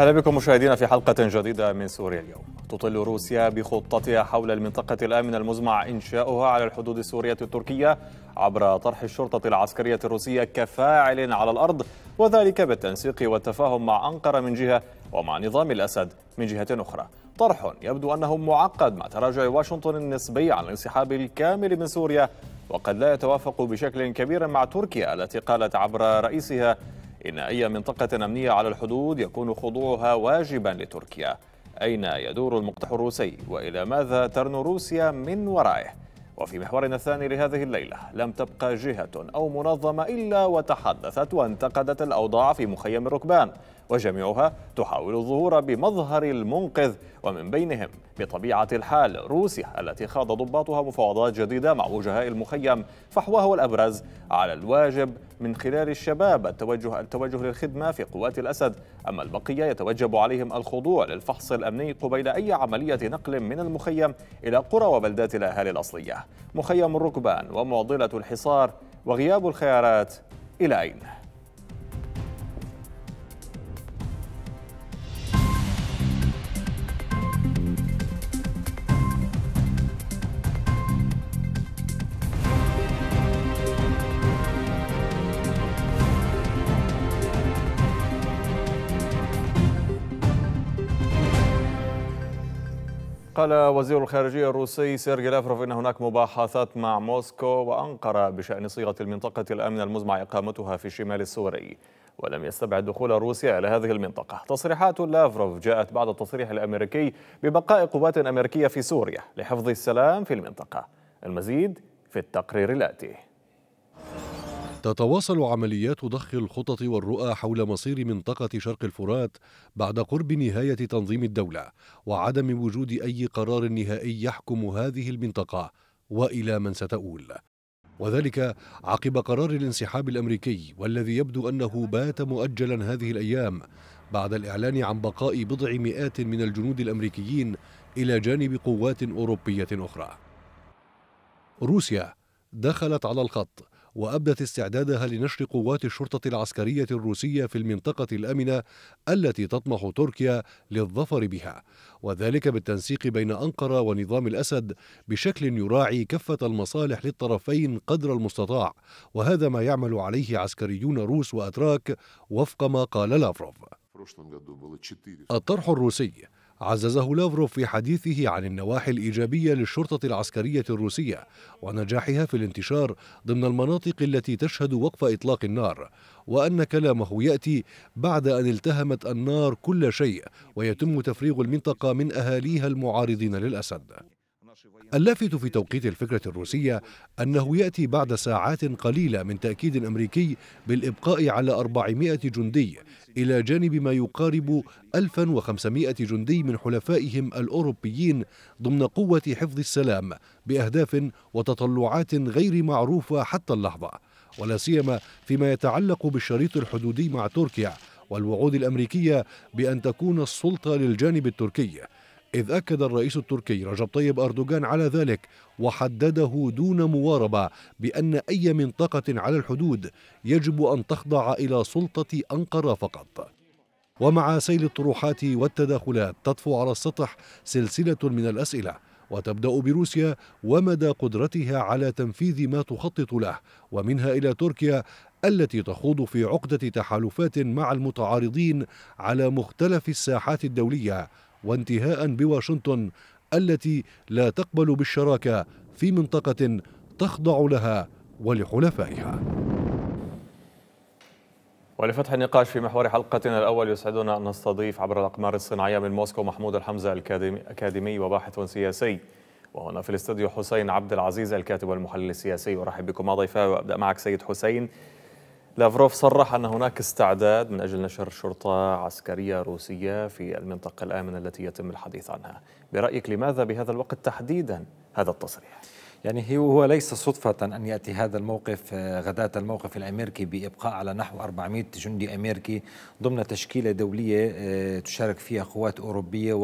اهلا بكم مشاهدينا في حلقة جديدة من سوريا اليوم تطل روسيا بخطتها حول المنطقة الآمنة المزمع إنشاؤها على الحدود السورية التركية عبر طرح الشرطة العسكرية الروسية كفاعل على الأرض وذلك بالتنسيق والتفاهم مع أنقرة من جهة ومع نظام الأسد من جهة أخرى طرح يبدو أنه معقد مع تراجع واشنطن النسبي عن الانسحاب الكامل من سوريا وقد لا يتوافق بشكل كبير مع تركيا التي قالت عبر رئيسها إن أي منطقة أمنية على الحدود يكون خضوعها واجبا لتركيا أين يدور المقتح الروسي وإلى ماذا ترنو روسيا من ورائه وفي محورنا الثاني لهذه الليلة لم تبقى جهة أو منظمة إلا وتحدثت وانتقدت الأوضاع في مخيم الركبان وجميعها تحاول الظهور بمظهر المنقذ ومن بينهم بطبيعة الحال روسيا التي خاض ضباطها مفاوضات جديدة مع وجهاء المخيم فحواه الأبرز على الواجب من خلال الشباب التوجه التوجه للخدمة في قوات الأسد أما البقية يتوجب عليهم الخضوع للفحص الأمني قبيل أي عملية نقل من المخيم إلى قرى وبلدات الأهالي الأصلية مخيم الركبان ومعضلة الحصار وغياب الخيارات إلى أين؟ قال وزير الخارجية الروسي سيرجي لافروف إن هناك مباحثات مع موسكو وأنقرة بشأن صيغة المنطقة الأمن المزمع إقامتها في الشمال السوري ولم يستبعد دخول روسيا إلى هذه المنطقة تصريحات لافروف جاءت بعد التصريح الأمريكي ببقاء قوات أمريكية في سوريا لحفظ السلام في المنطقة المزيد في التقرير الآتي تتواصل عمليات ضخ الخطط والرؤى حول مصير منطقة شرق الفرات بعد قرب نهاية تنظيم الدولة وعدم وجود أي قرار نهائي يحكم هذه المنطقة وإلى من ستؤول وذلك عقب قرار الانسحاب الأمريكي والذي يبدو أنه بات مؤجلا هذه الأيام بعد الإعلان عن بقاء بضع مئات من الجنود الأمريكيين إلى جانب قوات أوروبية أخرى روسيا دخلت على الخط وأبدت استعدادها لنشر قوات الشرطة العسكرية الروسية في المنطقة الأمنة التي تطمح تركيا للظفر بها وذلك بالتنسيق بين أنقرة ونظام الأسد بشكل يراعي كفة المصالح للطرفين قدر المستطاع وهذا ما يعمل عليه عسكريون روس وأتراك وفق ما قال لافروف الطرح الروسي عززه لافروف في حديثه عن النواحي الإيجابية للشرطة العسكرية الروسية ونجاحها في الانتشار ضمن المناطق التي تشهد وقف إطلاق النار وأن كلامه يأتي بعد أن التهمت النار كل شيء ويتم تفريغ المنطقة من أهاليها المعارضين للأسد اللافت في توقيت الفكرة الروسية أنه يأتي بعد ساعات قليلة من تأكيد أمريكي بالإبقاء على 400 جندي إلى جانب ما يقارب 1500 جندي من حلفائهم الأوروبيين ضمن قوة حفظ السلام بأهداف وتطلعات غير معروفة حتى اللحظة ولا سيما فيما يتعلق بالشريط الحدودي مع تركيا والوعود الأمريكية بأن تكون السلطة للجانب التركي إذ أكد الرئيس التركي رجب طيب أردوغان على ذلك وحدده دون مواربة بأن أي منطقة على الحدود يجب أن تخضع إلى سلطة أنقرة فقط ومع سيل الطروحات والتداخلات تطفو على السطح سلسلة من الأسئلة وتبدأ بروسيا ومدى قدرتها على تنفيذ ما تخطط له ومنها إلى تركيا التي تخوض في عقدة تحالفات مع المتعارضين على مختلف الساحات الدولية وانتهاء بواشنطن التي لا تقبل بالشراكه في منطقه تخضع لها ولحلفائها ولفتح النقاش في محور حلقتنا الأول يسعدنا أن نستضيف عبر الأقمار الصناعية من موسكو محمود الحمزة الأكاديمي وباحث سياسي وهنا في الاستوديو حسين عبد العزيز الكاتب والمحلل السياسي أرحب بكم ضيفاء وأبدأ معك سيد حسين لافروف صرح أن هناك استعداد من أجل نشر شرطة عسكرية روسية في المنطقة الآمنة التي يتم الحديث عنها برأيك لماذا بهذا الوقت تحديدا هذا التصريح؟ يعني هو ليس صدفة أن يأتي هذا الموقف آه، غداة الموقف الأمريكي بإبقاء على نحو 400 جندي أمريكي ضمن تشكيلة دولية آه، تشارك فيها قوات أوروبية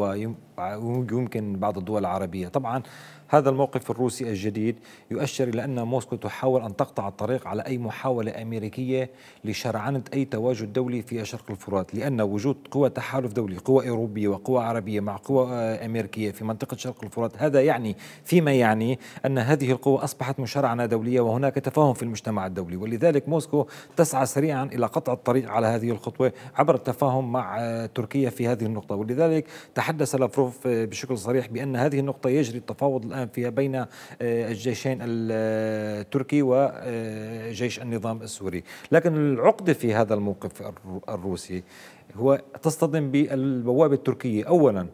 ويمكن بعض الدول العربية طبعا هذا الموقف الروسي الجديد يؤشر إلى أن موسكو تحاول أن تقطع الطريق على أي محاولة أمريكية لشرعنة أي تواجد دولي في شرق الفرات لأن وجود قوى تحالف دولي قوى أوروبية وقوى عربية مع قوى أمريكية في منطقة شرق الفرات هذا يعني فيما يعني أن هذه القوى أصبحت مشرعنة دولية وهناك تفاهم في المجتمع الدولي ولذلك موسكو تسعى سريعا إلى قطع الطريق على هذه الخطوة عبر التفاهم مع تركيا في هذه النقطة ولذلك تحدث لافروف يعترف آه، بشكل صريح بأن هذه النقطة يجري التفاوض الآن فيها بين آه، الجيشين التركي وجيش آه، النظام السوري لكن العقدة في هذا الموقف الروسي هو تصطدم بالبوابة التركية أولا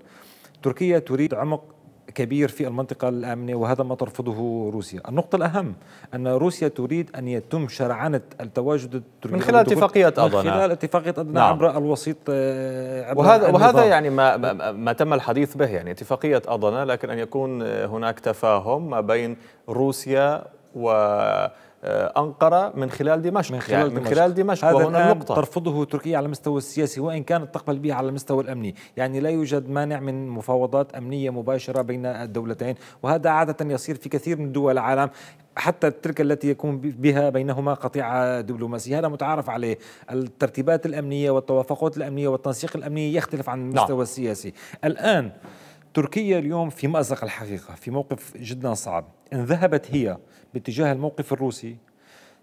تركيا تريد عمق كبير في المنطقة الآمنة وهذا ما ترفضه روسيا النقطة الأهم أن روسيا تريد أن يتم شرعنة التواجد التركي من خلال اتفاقية أضنا من خلال اتفاقية أضنا نعم. عبر الوسيط آه، عبر وهذا, وهذا يعني ما, ما تم الحديث به يعني اتفاقية أضنا لكن أن يكون آه، هناك تفاهم ما بين روسيا و آه، أنقرة من خلال دمشق من يعني خلال, يعني دمشق. من خلال دمشق هذا وهنا النقطة ترفضه تركيا على المستوى السياسي وإن كانت تقبل به على المستوى الأمني يعني لا يوجد مانع من مفاوضات أمنية مباشرة بين الدولتين وهذا عادة يصير في كثير من دول العالم حتى تلك التي يكون بها بينهما قطيعة دبلوماسية هذا متعارف عليه الترتيبات الأمنية والتوافقات الأمنية والتنسيق الأمني يختلف عن نعم. المستوى لا. السياسي الآن تركيا اليوم في مأزق الحقيقة في موقف جدا صعب إن ذهبت هي باتجاه الموقف الروسي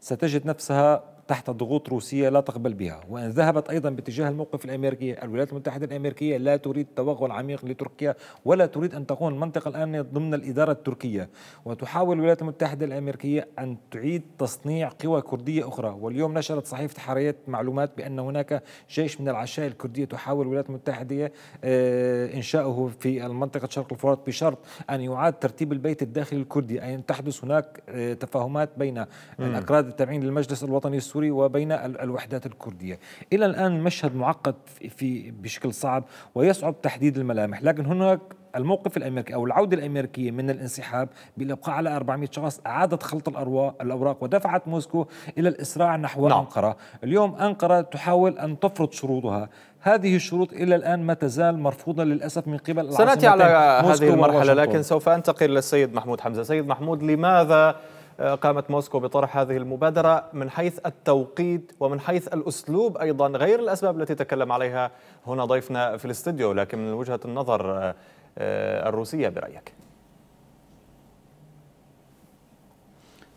ستجد نفسها تحت ضغوط روسية لا تقبل بها وإن ذهبت أيضا باتجاه الموقف الأمريكي الولايات المتحدة الأمريكية لا تريد توغل عميق لتركيا ولا تريد أن تكون المنطقة الآن ضمن الإدارة التركية وتحاول الولايات المتحدة الأمريكية أن تعيد تصنيع قوى كردية أخرى واليوم نشرت صحيفة حريات معلومات بأن هناك جيش من العشائر الكردية تحاول الولايات المتحدة آه، إنشاؤه في المنطقة شرق الفرات بشرط أن يعاد ترتيب البيت الداخلي الكردي أي أن تحدث هناك آه، تفاهمات بين الأكراد التابعين للمجلس الوطني السوري السوري وبين الوحدات الكردية إلى الآن المشهد معقد في بشكل صعب ويصعب تحديد الملامح لكن هناك الموقف الامريكي او العوده الامريكيه من الانسحاب بالابقاء على 400 شخص اعادت خلط الاوراق ودفعت موسكو الى الاسراع نحو نعم. انقره، اليوم انقره تحاول ان تفرض شروطها، هذه الشروط الى الان ما تزال مرفوضه للاسف من قبل سناتي على هذه المرحله لكن سوف انتقل للسيد محمود حمزه، سيد محمود لماذا آه، قامت موسكو بطرح هذه المبادرة من حيث التوقيت ومن حيث الأسلوب أيضا غير الأسباب التي تكلم عليها هنا ضيفنا في الاستديو لكن من وجهة النظر آه، آه، الروسية برأيك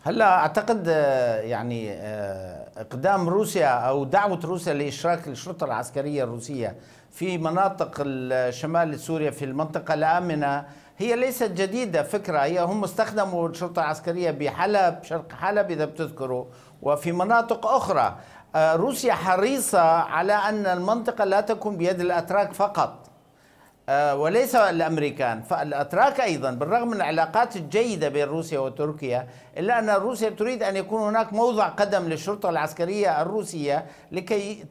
هلا اعتقد يعني اقدام روسيا او دعوه روسيا لاشراك الشرطه العسكريه الروسيه في مناطق الشمال سوريا في المنطقه الامنه هي ليست جديدة فكرة هي هم استخدموا الشرطة العسكرية بحلب شرق حلب إذا بتذكروا وفي مناطق أخرى آه، روسيا حريصة على أن المنطقة لا تكون بيد الأتراك فقط آه، وليس الامريكان فالاتراك ايضا بالرغم من العلاقات الجيده بين روسيا وتركيا الا ان روسيا تريد ان يكون هناك موضع قدم للشرطه العسكريه الروسيه لكي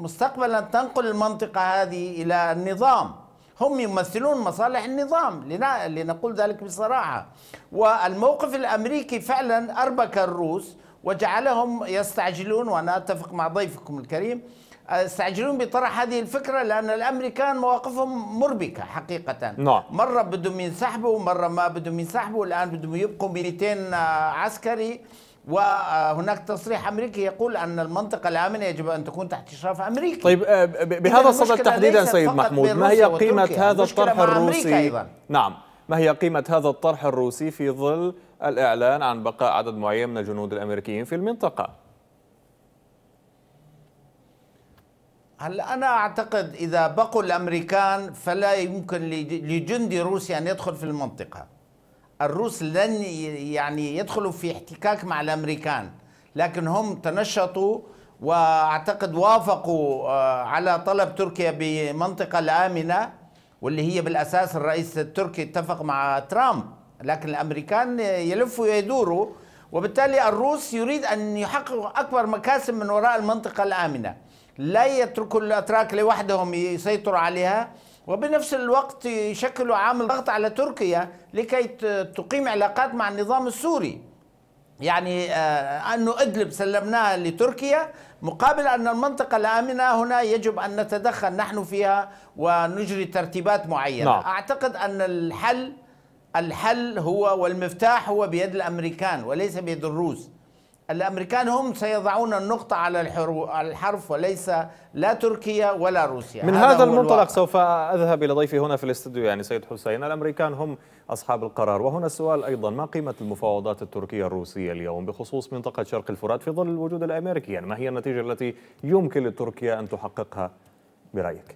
مستقبلا تنقل المنطقه هذه الى النظام هم يمثلون مصالح النظام لنقول ذلك بصراحة والموقف الأمريكي فعلا أربك الروس وجعلهم يستعجلون وأنا أتفق مع ضيفكم الكريم استعجلون بطرح هذه الفكرة لأن الأمريكان مواقفهم مربكة حقيقة نعم. مرة بدهم ينسحبوا مرة ما بدهم ينسحبوا الآن بدهم يبقوا 200 عسكري وهناك تصريح امريكي يقول ان المنطقه الامنه يجب ان تكون تحت اشراف امريكي طيب آه، بهذا الصدد تحديدا سيد محمود ما هي قيمه هذا الطرح الروسي أيضا. نعم ما هي قيمه هذا الطرح الروسي في ظل الاعلان عن بقاء عدد معين من الجنود الامريكيين في المنطقه هلا انا اعتقد اذا بقوا الامريكان فلا يمكن لجندي روسي ان يدخل في المنطقه الروس لن يعني يدخلوا في احتكاك مع الامريكان لكن هم تنشطوا واعتقد وافقوا آه، على طلب تركيا بمنطقه الامنه واللي هي بالاساس الرئيس التركي اتفق مع ترامب لكن الامريكان يلفوا ويدوروا وبالتالي الروس يريد ان يحقق اكبر مكاسب من وراء المنطقه الامنه لا يتركوا الاتراك لوحدهم يسيطروا عليها وبنفس الوقت يشكلوا عامل ضغط على تركيا لكي تقيم علاقات مع النظام السوري يعني آه، أنه إدلب سلمناها لتركيا مقابل أن المنطقة الآمنة هنا يجب أن نتدخل نحن فيها ونجري ترتيبات معينة نعم. أعتقد أن الحل الحل هو والمفتاح هو بيد الأمريكان وليس بيد الروس الامريكان هم سيضعون النقطه على الحرو... الحرف وليس لا تركيا ولا روسيا من هذا, هذا المنطلق سوف اذهب الى ضيفي هنا في الاستوديو يعني سيد حسين الامريكان هم اصحاب القرار وهنا السؤال ايضا ما قيمه المفاوضات التركيه الروسيه اليوم بخصوص منطقه شرق الفرات في ظل الوجود الامريكي يعني ما هي النتيجه التي يمكن لتركيا ان تحققها برايك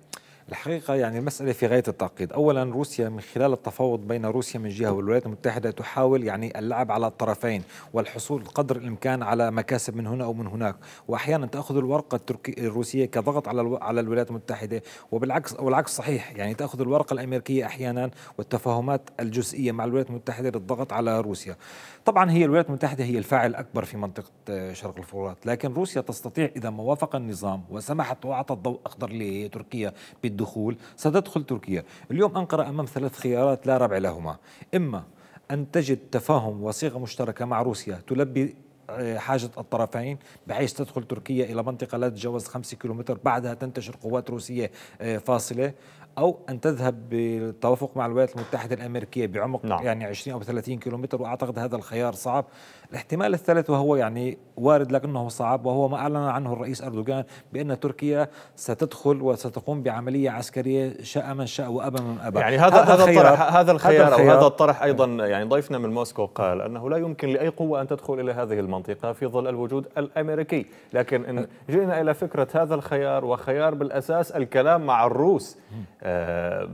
الحقيقة يعني المسألة في غاية التعقيد أولا روسيا من خلال التفاوض بين روسيا من جهة والولايات المتحدة تحاول يعني اللعب على الطرفين والحصول قدر الإمكان على مكاسب من هنا أو من هناك وأحيانا تأخذ الورقة التركي الروسية كضغط على الو... على الولايات المتحدة وبالعكس أو العكس صحيح يعني تأخذ الورقة الأمريكية أحيانا والتفاهمات الجزئية مع الولايات المتحدة للضغط على روسيا طبعا هي الولايات المتحدة هي الفاعل الأكبر في منطقة آه، شرق الفرات لكن روسيا تستطيع إذا ما وافق النظام وسمحت وأعطت ضوء أخضر لتركيا الدخول ستدخل تركيا اليوم أنقرة أمام ثلاث خيارات لا ربع لهما إما أن تجد تفاهم وصيغة مشتركة مع روسيا تلبي آه، حاجة الطرفين بحيث تدخل تركيا إلى منطقة لا تتجاوز 5 كيلومتر بعدها تنتشر قوات روسية آه، فاصلة أو أن تذهب بالتوافق مع الولايات المتحدة الأمريكية بعمق نعم. يعني 20 أو 30 كيلومتر وأعتقد هذا الخيار صعب الاحتمال الثالث وهو يعني وارد لكنه صعب وهو ما أعلن عنه الرئيس أردوغان بأن تركيا ستدخل وستقوم بعملية عسكرية شاء من شاء وأبى من أبى يعني هذا هذا الطرح هذا الخيار, هذا الخيار أو هذا الطرح أيضا يعني ضيفنا من موسكو قال أنه لا يمكن لأي قوة أن تدخل إلى هذه المنطقة في ظل الوجود الأمريكي لكن إن جئنا إلى فكرة هذا الخيار وخيار بالأساس الكلام مع الروس آه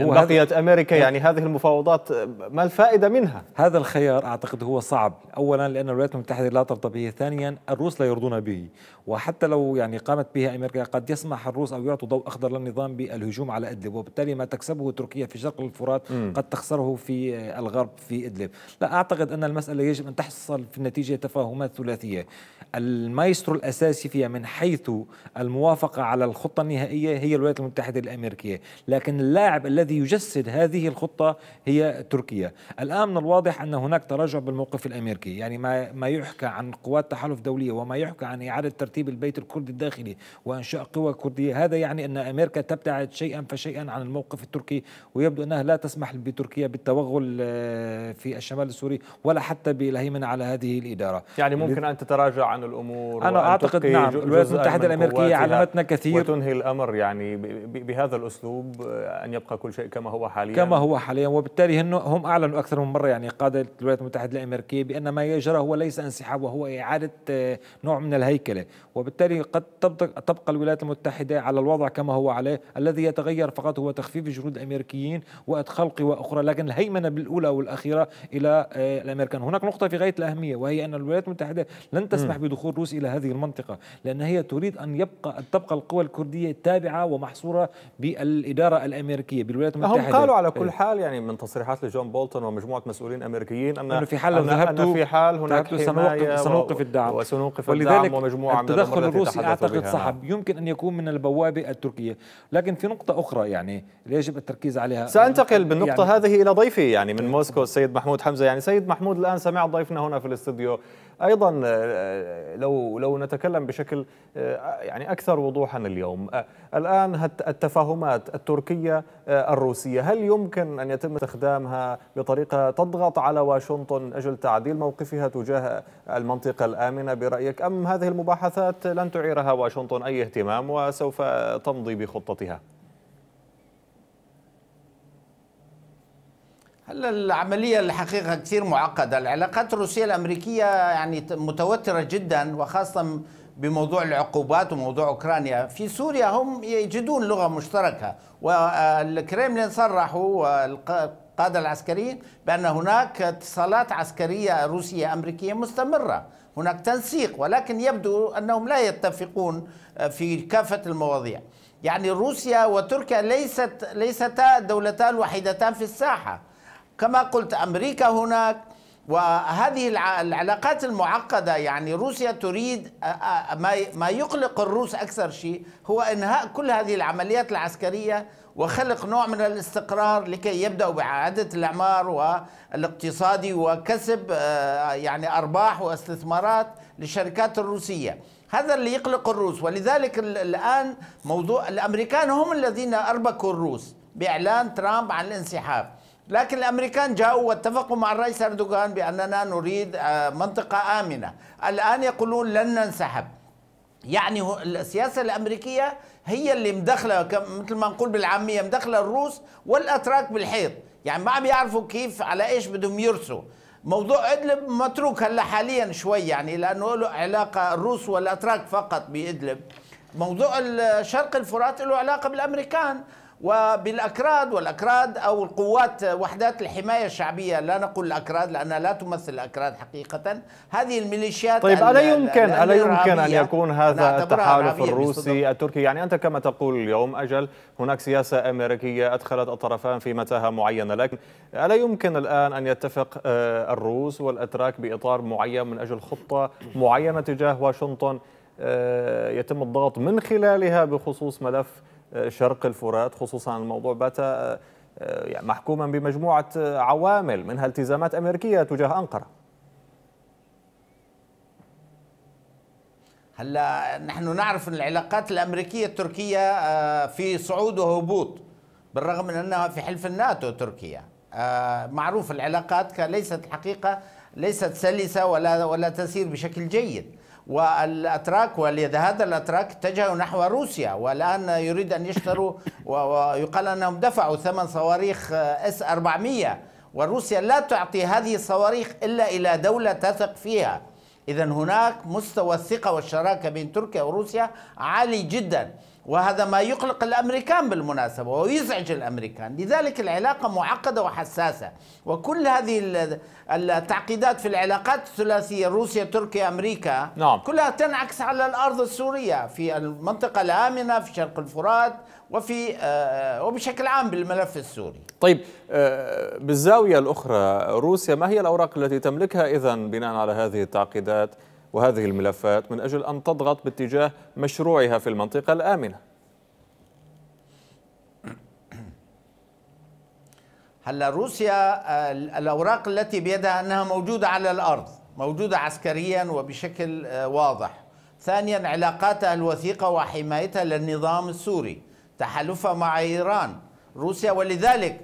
بقيت أمريكا يعني هذه المفاوضات آه، ما الفائدة منها هذا الخيار أعتقد هو صعب أولا اولا لان الولايات المتحده لا ترضى به، ثانيا الروس لا يرضون به، وحتى لو يعني قامت به امريكا قد يسمح الروس او يعطوا ضوء اخضر للنظام بالهجوم على ادلب، وبالتالي ما تكسبه تركيا في شرق الفرات قد تخسره في الغرب في ادلب، لا اعتقد ان المساله يجب ان تحصل في النتيجه تفاهمات ثلاثيه. المايسترو الاساسي فيها من حيث الموافقه على الخطه النهائيه هي الولايات المتحده الامريكيه، لكن اللاعب الذي يجسد هذه الخطه هي تركيا. الان من الواضح ان هناك تراجع بالموقف الامريكي، يعني يعني ما ما يحكى عن قوات تحالف دوليه وما يحكى عن اعاده ترتيب البيت الكردي الداخلي وانشاء قوى كرديه هذا يعني ان امريكا تبتعد شيئا فشيئا عن الموقف التركي ويبدو انها لا تسمح بتركيا بالتوغل آه، في الشمال السوري ولا حتى بالهيمنه على هذه الاداره يعني ممكن ان تتراجع عن الامور انا اعتقد نعم الولايات المتحده الامريكيه علمتنا كثير وتنهي الامر يعني بهذا الاسلوب آه، ان يبقى كل شيء كما هو حاليا كما هو حاليا وبالتالي هم اعلنوا اكثر من مره يعني قاده الولايات المتحده الامريكيه بان ما جرى هو ليس انسحاب وهو إعادة آه، نوع من الهيكلة وبالتالي قد تبقى الولايات المتحدة على الوضع كما هو عليه الذي يتغير فقط هو تخفيف جهود الأمريكيين وإدخال قوى أخرى لكن الهيمنة بالأولى والأخيرة إلى آه، الأمريكان هناك نقطة في غاية الأهمية وهي أن الولايات المتحدة لن تسمح بدخول روس إلى هذه المنطقة لأن هي تريد أن يبقى أن تبقى القوى الكردية تابعة ومحصورة بالإدارة الأمريكية بالولايات المتحدة هم قالوا على كل إيه. حال يعني من تصريحات لجون بولتون ومجموعة مسؤولين أمريكيين أن في حال أن في حال الحال هناك حماية سنوقف الدعم وسنوقف ولذلك الدعم ومجموعة التدخل الروسي أعتقد صعب يمكن أن يكون من البوابة التركية لكن في نقطة أخرى يعني يجب التركيز عليها سأنتقل بالنقطة يعني هذه إلى ضيفي يعني من موسكو السيد محمود حمزة يعني سيد محمود الآن سمع ضيفنا هنا في الاستوديو ايضا آه، آه، لو لو نتكلم بشكل آه، يعني اكثر وضوحا اليوم الان التفاهمات التركيه الروسيه هل يمكن ان يتم استخدامها بطريقه تضغط على واشنطن اجل تعديل موقفها تجاه المنطقه الامنه برايك ام هذه المباحثات لن تعيرها واشنطن اي اهتمام وسوف تمضي بخطتها هلا العملية الحقيقة كثير معقدة العلاقات الروسية الأمريكية يعني متوترة جدا وخاصة بموضوع العقوبات وموضوع أوكرانيا في سوريا هم يجدون لغة مشتركة والكريملين صرحوا والقادة العسكريين بأن هناك اتصالات عسكرية روسية أمريكية مستمرة هناك تنسيق ولكن يبدو أنهم لا يتفقون آه، في كافة المواضيع يعني روسيا وتركيا ليست ليستا دولتان وحيدتان في الساحة كما قلت أمريكا هناك وهذه العلاقات المعقدة يعني روسيا تريد ما يقلق الروس أكثر شيء هو إنهاء كل هذه العمليات العسكرية وخلق نوع من الاستقرار لكي يبدأوا بإعادة الإعمار والاقتصادي وكسب يعني أرباح واستثمارات للشركات الروسية هذا اللي يقلق الروس ولذلك الآن موضوع الأمريكان هم الذين أربكوا الروس بإعلان ترامب عن الانسحاب لكن الامريكان جاءوا واتفقوا مع الرئيس اردوغان باننا نريد آه، منطقه امنه الان يقولون لن ننسحب يعني السياسه الامريكيه هي اللي مدخله مثل ما نقول بالعاميه مدخله الروس والاتراك بالحيط يعني ما عم يعرفوا كيف على ايش بدهم يرسوا موضوع ادلب متروك هلا حاليا شوي يعني لانه له علاقه الروس والاتراك فقط بادلب موضوع شرق الفرات له علاقه بالامريكان وبالأكراد والأكراد أو القوات وحدات الحماية الشعبية لا نقول الأكراد لأنها لا تمثل الأكراد حقيقة هذه الميليشيات طيب ألا يمكن ألا يمكن أن يكون هذا التحالف الروسي التركي يعني أنت كما تقول اليوم أجل هناك سياسة أمريكية أدخلت الطرفان في متاهة معينة لكن ألا يمكن الآن أن يتفق آه، الروس والأتراك بإطار معين من أجل خطة معينة تجاه واشنطن آه، يتم الضغط من خلالها بخصوص ملف شرق الفرات خصوصا الموضوع بات آه، آه، يعني محكوما بمجموعة آه، عوامل منها التزامات أمريكية تجاه أنقرة هلا نحن نعرف ان العلاقات الامريكيه التركيه في صعود وهبوط بالرغم من انها في حلف الناتو تركيا معروف العلاقات ليست حقيقه ليست سلسه ولا ولا تسير بشكل جيد والاتراك هذا الاتراك اتجهوا نحو روسيا والان يريد ان يشتروا ويقال انهم دفعوا ثمن صواريخ اس 400 وروسيا لا تعطي هذه الصواريخ الا الى دوله تثق فيها اذا هناك مستوى الثقه والشراكه بين تركيا وروسيا عالي جدا وهذا ما يقلق الامريكان بالمناسبه ويزعج الامريكان، لذلك العلاقه معقده وحساسه، وكل هذه التعقيدات في العلاقات الثلاثيه روسيا تركيا امريكا نعم. كلها تنعكس على الارض السوريه في المنطقه الامنه في شرق الفرات وفي آه، وبشكل عام بالملف السوري. طيب آه، بالزاويه الاخرى روسيا ما هي الاوراق التي تملكها اذا بناء على هذه التعقيدات؟ وهذه الملفات من أجل أن تضغط باتجاه مشروعها في المنطقة الآمنة هلا روسيا آه، الاوراق التي بيدها انها موجوده على الارض موجوده عسكريا وبشكل آه، واضح ثانيا علاقاتها الوثيقه وحمايتها للنظام السوري تحالفها مع ايران روسيا ولذلك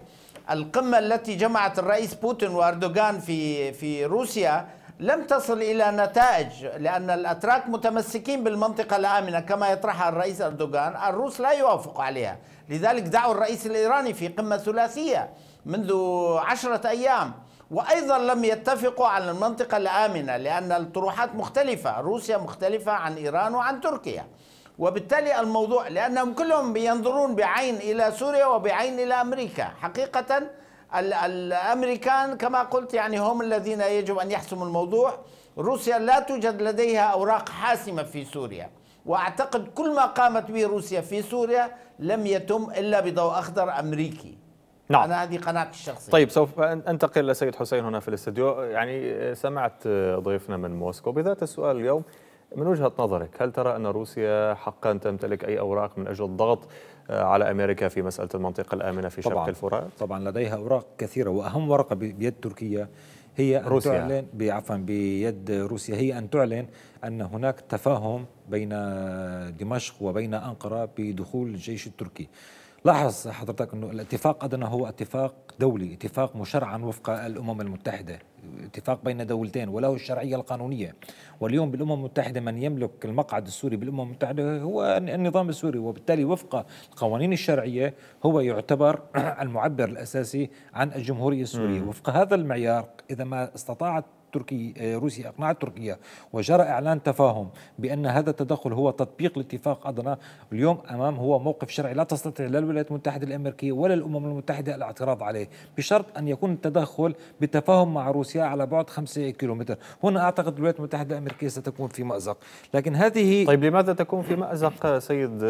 القمه التي جمعت الرئيس بوتين واردوغان في في روسيا لم تصل إلى نتائج لأن الأتراك متمسكين بالمنطقة الآمنة كما يطرحها الرئيس أردوغان الروس لا يوافق عليها لذلك دعوا الرئيس الإيراني في قمة ثلاثية منذ عشرة أيام وأيضا لم يتفقوا على المنطقة الآمنة لأن الطروحات مختلفة روسيا مختلفة عن إيران وعن تركيا وبالتالي الموضوع لأنهم كلهم ينظرون بعين إلى سوريا وبعين إلى أمريكا حقيقة الامريكان كما قلت يعني هم الذين يجب ان يحسموا الموضوع روسيا لا توجد لديها اوراق حاسمه في سوريا واعتقد كل ما قامت به روسيا في سوريا لم يتم الا بضوء اخضر امريكي نعم انا هذه قناعتي الشخصيه طيب سوف انتقل لسيد حسين هنا في الاستديو يعني آه، سمعت آه، ضيفنا من موسكو بذات السؤال اليوم من وجهه نظرك هل ترى ان روسيا حقا تمتلك اي اوراق من اجل الضغط آه، على أمريكا في مسألة المنطقة الآمنة في شرق الفرات؟ طبعا لديها أوراق كثيرة وأهم ورقة بيد تركيا هي أن روسيا. تعلن عفوا بيد روسيا هي أن تعلن أن هناك تفاهم بين دمشق وبين أنقرة بدخول الجيش التركي لاحظ حضرتك انه الاتفاق ادنى هو اتفاق دولي، اتفاق مشرعا وفق الامم المتحده، اتفاق بين دولتين وله الشرعيه القانونيه، واليوم بالامم المتحده من يملك المقعد السوري بالامم المتحده هو النظام السوري، وبالتالي وفق القوانين الشرعيه هو يعتبر المعبر الاساسي عن الجمهوريه السوريه، وفق هذا المعيار اذا ما استطاعت تركي آه، روسيا أقنعت تركيا وجرى إعلان تفاهم بأن هذا التدخل هو تطبيق لاتفاق أدنى اليوم أمام هو موقف شرعي لا تستطيع لا الولايات المتحدة الأمريكية ولا الأمم المتحدة الاعتراض عليه بشرط أن يكون التدخل بتفاهم مع روسيا على بعد 5 كيلومتر هنا أعتقد الولايات المتحدة الأمريكية ستكون في مأزق لكن هذه طيب لماذا تكون في مأزق سيد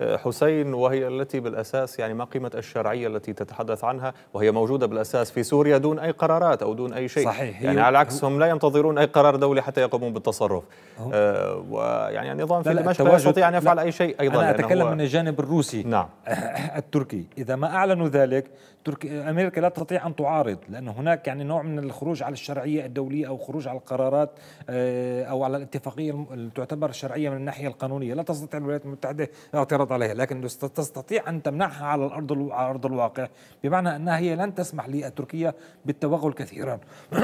آه، حسين وهي التي بالأساس يعني ما قيمة الشرعية التي تتحدث عنها وهي موجودة بالأساس في سوريا دون أي قرارات أو دون أي شيء صحيح يعني على بالعكس هم لا ينتظرون أي قرار دولي حتى يقومون بالتصرف آه ويعني النظام في دمشق لا يستطيع أن يفعل أي شيء أيضا أنا أتكلم من الجانب الروسي نعم التركي إذا ما أعلنوا ذلك تركيا أمريكا لا تستطيع أن تعارض لأن هناك يعني نوع من الخروج على الشرعية الدولية أو خروج على القرارات آه، أو على الاتفاقية اللي تعتبر شرعية من الناحية القانونية لا تستطيع الولايات المتحدة الاعتراض عليها لكن تستطيع أن تمنعها على الأرض على أرض الواقع بمعنى أنها هي لن تسمح لتركيا بالتوغل كثيرا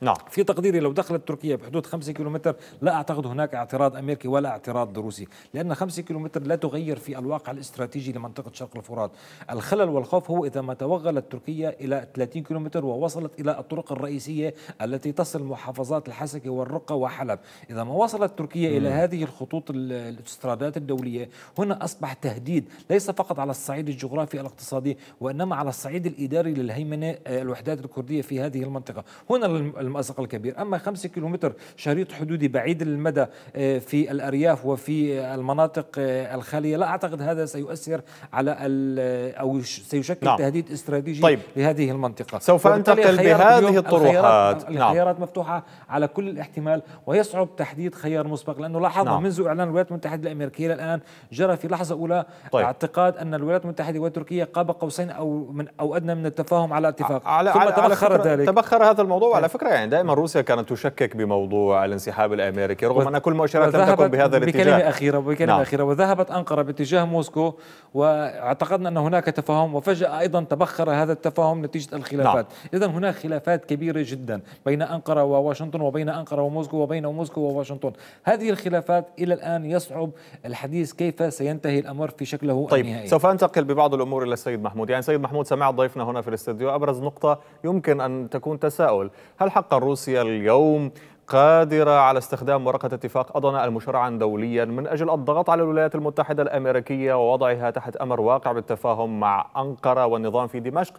نعم في تقديري لو دخلت تركيا بحدود 5 كيلومتر لا أعتقد هناك اعتراض أمريكي ولا اعتراض روسي لأن 5 كيلومتر لا تغير في الواقع الاستراتيجي لمنطقة شرق الفرات الخلل والخوف هو إذا ما توغلت تركيا إلى 30 كيلومتر ووصلت إلى الطرق الرئيسية التي تصل محافظات الحسكة والرقة وحلب إذا ما وصلت تركيا م. إلى هذه الخطوط الاسترادات الدولية هنا أصبح تهديد ليس فقط على الصعيد الجغرافي الاقتصادي وإنما على الصعيد الإداري للهيمنة الوحدات الكردية في هذه المنطقة هنا المأزق الكبير أما خمسة كيلومتر شريط حدودي بعيد المدى آه، في الأرياف وفي المناطق آه، الخالية لا أعتقد هذا سيؤثر على آه، أو سيشكل نعم. تهديد استراتيجي طيب. لهذه المنطقة سوف أنتقل بهذه الطروحات الخيارات نعم. مفتوحة على كل الاحتمال ويصعب تحديد خيار مسبق لأنه لاحظنا نعم. منذ إعلان الولايات المتحدة الأمريكية الآن جرى في لحظة أولى طيب. اعتقاد أن الولايات المتحدة وتركيا قاب قوسين أو من أو أدنى من التفاهم على اتفاق على ثم على تبخر على ذلك تبخر هذا الموضوع طيب. على فكرة يعني يعني دائما روسيا كانت تشكك بموضوع الانسحاب الامريكي رغم ان كل مؤشرات لم تكن بهذا الاتجاه بكلمه اخيره نعم. بكلمه نعم. اخيره وذهبت انقره باتجاه موسكو واعتقدنا ان هناك تفاهم وفجاه ايضا تبخر هذا التفاهم نتيجه الخلافات نعم. اذا هناك خلافات كبيره جدا بين انقره وواشنطن وبين انقره وموسكو وبين موسكو وواشنطن هذه الخلافات الى الان يصعب الحديث كيف سينتهي الامر في شكله طيب النهائي سوف انتقل ببعض الامور الى السيد محمود يعني سيد محمود سمع ضيفنا هنا في الاستديو ابرز نقطه يمكن ان تكون تساؤل هل حق حقا روسيا اليوم قادرة على استخدام ورقة اتفاق أضنا المشرعا دوليا من أجل الضغط على الولايات المتحدة الأمريكية ووضعها تحت أمر واقع بالتفاهم مع أنقرة والنظام في دمشق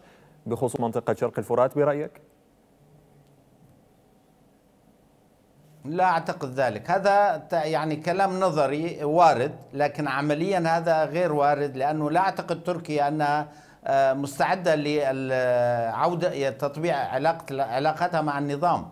بخصوص منطقة شرق الفرات برأيك؟ لا أعتقد ذلك هذا يعني كلام نظري وارد لكن عمليا هذا غير وارد لأنه لا أعتقد تركيا أنها آه، مستعدة لعودة تطبيع علاقة علاقتها مع النظام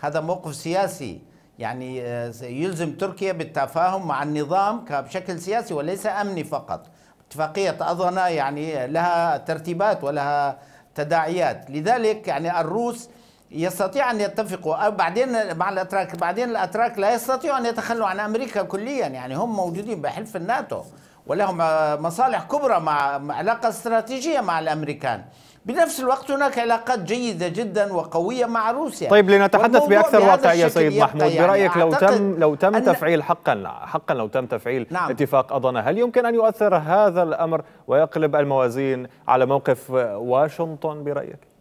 هذا موقف سياسي يعني آه، يلزم تركيا بالتفاهم مع النظام بشكل سياسي وليس أمني فقط اتفاقية أظنة يعني لها ترتيبات ولها تداعيات لذلك يعني الروس يستطيع ان يتفقوا بعدين مع الاتراك بعدين الاتراك لا يستطيعوا ان يتخلوا عن امريكا كليا يعني هم موجودين بحلف الناتو ولهم آه، مصالح كبرى مع علاقه استراتيجيه مع الامريكان بنفس الوقت هناك علاقات جيدة جدا وقوية مع روسيا طيب لنتحدث بأكثر واقعية سيد محمود يعني برأيك لو تم لو تم تفعيل حقا حقا لو تم تفعيل نعم اتفاق أضنا هل يمكن أن يؤثر هذا الأمر ويقلب الموازين على موقف واشنطن برأيك؟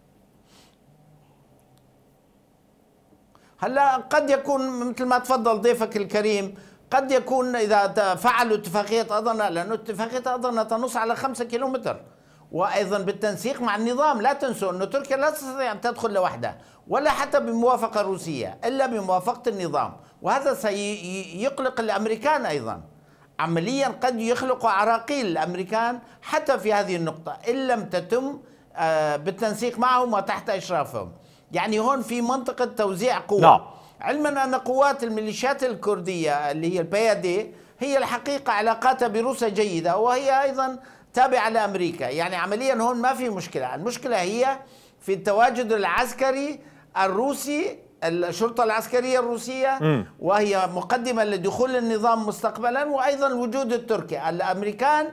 هلا قد يكون مثل ما تفضل ضيفك الكريم قد يكون اذا فعلوا اتفاقيه اضنا لانه اتفاقيه اضنا تنص على 5 كيلومتر وايضا بالتنسيق مع النظام لا تنسوا انه تركيا لا تستطيع ان تدخل لوحدها ولا حتى بموافقه روسيه الا بموافقه النظام وهذا سيقلق الامريكان ايضا عمليا قد يخلق عراقيل الامريكان حتى في هذه النقطه ان لم تتم آه، بالتنسيق معهم وتحت اشرافهم يعني هون في منطقة توزيع قوى نعم. علما أن قوات الميليشيات الكردية اللي هي البيادي هي الحقيقة علاقاتها بروسيا جيدة وهي أيضا تابعة لأمريكا يعني عمليا هون ما في مشكلة المشكلة هي في التواجد العسكري الروسي الشرطة العسكرية الروسية م. وهي مقدمة لدخول النظام مستقبلا وأيضا الوجود التركي الأمريكان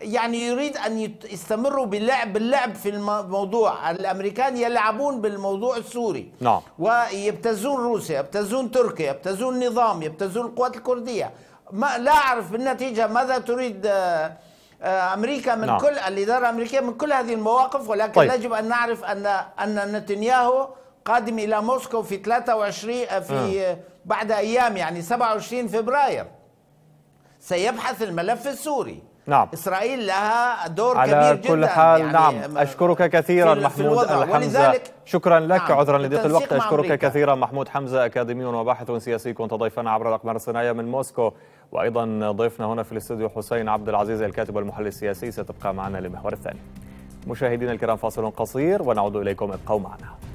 يعني يريد ان يستمروا باللعب باللعب في الموضوع الامريكان يلعبون بالموضوع السوري نعم ويبتزون روسيا يبتزون تركيا يبتزون النظام يبتزون القوات الكرديه ما لا اعرف بالنتيجه ماذا تريد آه، آه، امريكا من نعم. كل الاداره الامريكيه من كل هذه المواقف ولكن طيب. يجب ان نعرف ان ان نتنياهو قادم الى موسكو في 23 آه، في م. بعد ايام يعني 27 فبراير سيبحث الملف السوري نعم اسرائيل لها دور على كبير جدا على كل حال يعني نعم اشكرك كثيرا محمود الحمزه شكرا لك نعم عذرا لضيق الوقت اشكرك كثيرا محمود حمزه اكاديمي وباحث سياسي كنت ضيفنا عبر الاقمار الصناعيه من موسكو وايضا ضيفنا هنا في الاستوديو حسين عبد العزيز الكاتب والمحلل السياسي ستبقى معنا للمحور الثاني مشاهدينا الكرام فاصل قصير ونعود اليكم ابقوا معنا